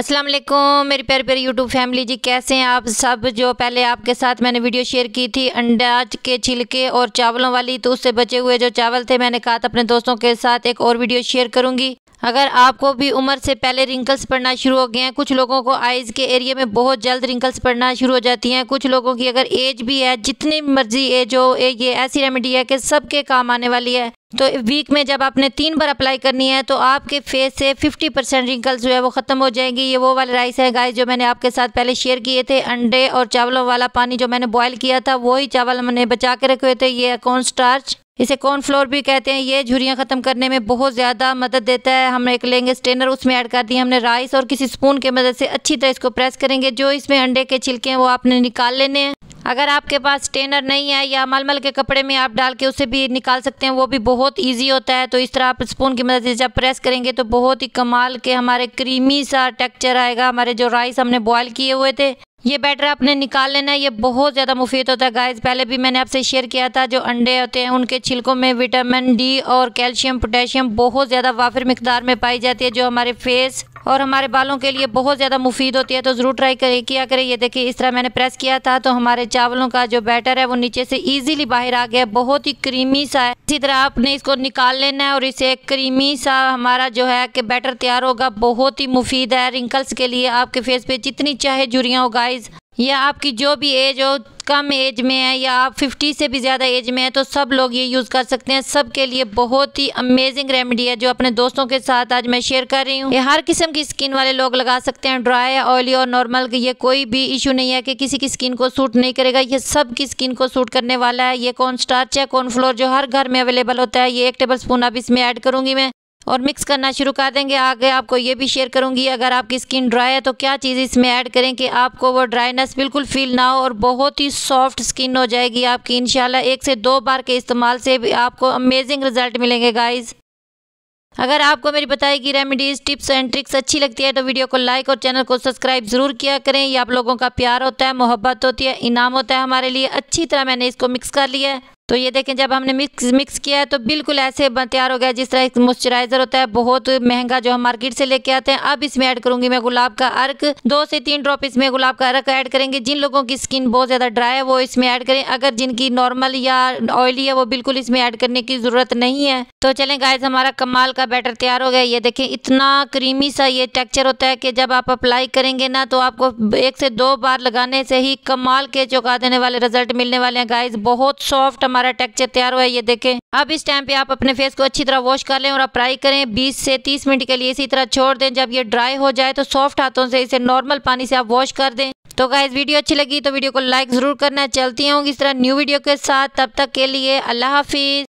अस्सलाम वालेकुम मेरी प्यारी प्यारी यूट्यूब फैमिली जी कैसे हैं आप सब जो पहले आपके साथ मैंने वीडियो शेयर की थी अंडा के छिलके और चावलों वाली तो उससे बचे हुए जो चावल थे मैंने कहा था अपने दोस्तों के साथ एक और वीडियो शेयर करूंगी अगर आपको भी उम्र से पहले रिंकल्स पड़ना शुरू हो गए हैं कुछ लोगों को आइज़ के एरिया में बहुत जल्द रिंकल्स पड़ना शुरू हो जाती हैं कुछ लोगों की अगर एज भी है जितनी मर्जी एज हो ये ऐसी रेमेडी है कि सबके काम आने वाली है तो वीक में जब आपने तीन बार अप्लाई करनी है तो आपके फेस से 50 परसेंट रिंकल्स जो है वो ख़त्म हो जाएंगी ये वो वाले राइस है गाइस जो मैंने आपके साथ पहले शेयर किए थे अंडे और चावलों वाला पानी जो मैंने बॉयल किया था वही चावल मैंने बचा के रखे हुए थे ये कॉर्न स्टार्च इसे कॉर्न फ्लोर भी कहते हैं ये झुरियाँ ख़त्म करने में बहुत ज़्यादा मदद देता है हम एक लेंगे स्टेनर उसमें ऐड कर दिए हमने राइस और किसी स्पून की मदद से अच्छी तरह इसको प्रेस करेंगे जो इसमें अंडे के छिलके हैं वो आपने निकाल लेने हैं अगर आपके पास स्टेनर नहीं है या मलमल के कपड़े में आप डाल के उसे भी निकाल सकते हैं वो भी बहुत इजी होता है तो इस तरह आप स्पून की मदद से जब प्रेस करेंगे तो बहुत ही कमाल के हमारे क्रीमी सा टेक्चर आएगा हमारे जो राइस हमने बॉयल किए हुए थे ये बैटर आपने निकाल लेना ये बहुत ज़्यादा मुफीद होता है गाइस पहले भी मैंने आपसे शेयर किया था जो अंडे होते हैं उनके छिलकों में विटामिन डी और कैल्शियम पोटेशियम बहुत ज़्यादा वाफिर मकदार में पाई जाती है जो हमारे फेस और हमारे बालों के लिए बहुत ज़्यादा मुफीद होती है तो ज़रूर ट्राई करें किया करें ये देखिए इस तरह मैंने प्रेस किया था तो हमारे चावलों का जो बैटर है वो नीचे से ईजिली बाहर आ गया बहुत ही क्रीमी सा है इसी तरह आपने इसको निकाल लेना है और इसे क्रीमी सा हमारा जो है कि बैटर तैयार होगा बहुत ही मुफीद है रिंकल्स के लिए आपके फेस पे जितनी चाहे जुड़ियाँ हो गाइज़ या आपकी जो भी एज हो कम एज में है या आप 50 से भी ज़्यादा एज में है तो सब लोग ये यूज़ कर सकते हैं सब के लिए बहुत ही अमेजिंग रेमेडी है जो अपने दोस्तों के साथ आज मैं शेयर कर रही हूँ ये हर किस्म की स्किन वाले लोग लगा सकते हैं ड्राई ऑयली और नॉर्मल ये कोई भी इशू नहीं है कि किसी की स्किन को सूट नहीं करेगा ये सब की स्किन को सूट करने वाला है ये कौन स्टार्च है कौन फ्लोर जो हर घर में अवेलेबल होता है ये एक टेबल स्पून अब इसमें ऐड करूँगी मैं और मिक्स करना शुरू कर देंगे आगे आपको ये भी शेयर करूंगी अगर आपकी स्किन ड्राई है तो क्या चीज़ इसमें ऐड करें कि आपको वो ड्राइनेस बिल्कुल फील ना हो और बहुत ही सॉफ्ट स्किन हो जाएगी आपकी इन एक से दो बार के इस्तेमाल से भी आपको अमेजिंग रिजल्ट मिलेंगे गाइज़ अगर आपको मेरी बताई गई रेमेडीज़ टिप्स एंड ट्रिक्स अच्छी लगती है तो वीडियो को लाइक और चैनल को सब्सक्राइब ज़रूर किया करें ये आप लोगों का प्यार होता है मोहब्बत होती है इनाम होता है हमारे लिए अच्छी तरह मैंने इसको मिक्स कर लिया है तो ये देखें जब हमने मिक्स मिक्स किया है तो बिल्कुल ऐसे तैयार हो गया जिस तरह एक मॉइस्चराइज़र होता है बहुत महंगा जो हम मार्केट से लेके आते हैं अब इसमें ऐड करूंगी मैं गुलाब का अर्क दो से तीन ड्रॉप इसमें गुलाब का अर्क ऐड करेंगे जिन लोगों की स्किन बहुत ज़्यादा ड्राई है वो इसमें ऐड करें अगर जिनकी नॉर्मल या ऑयली है वो बिल्कुल इसमें ऐड करने की ज़रूरत नहीं है तो चलें गाइज हमारा कमाल का बैटर तैयार हो गया ये देखें इतना क्रीमी सा ये टेक्चर होता है कि जब आप अप्लाई करेंगे ना तो आपको एक से दो बार लगाने से ही कमाल के चौका देने वाले रिजल्ट मिलने वाले हैं गाइज बहुत सॉफ्ट हमारा टेक्चर तैयार हुआ है ये देखें अब इस टाइम पे आप अपने फेस को अच्छी तरह वॉश कर लें और अप्लाई करें 20 से 30 मिनट के लिए इसी तरह छोड़ दें जब ये ड्राई हो जाए तो सॉफ्ट हाथों से इसे नॉर्मल पानी से आप वॉश कर दें तो गाइज वीडियो अच्छी लगी तो वीडियो को लाइक ज़रूर करना चलती हूँ इस तरह न्यू वीडियो के साथ तब तक के लिए अल्लाह हाफिज़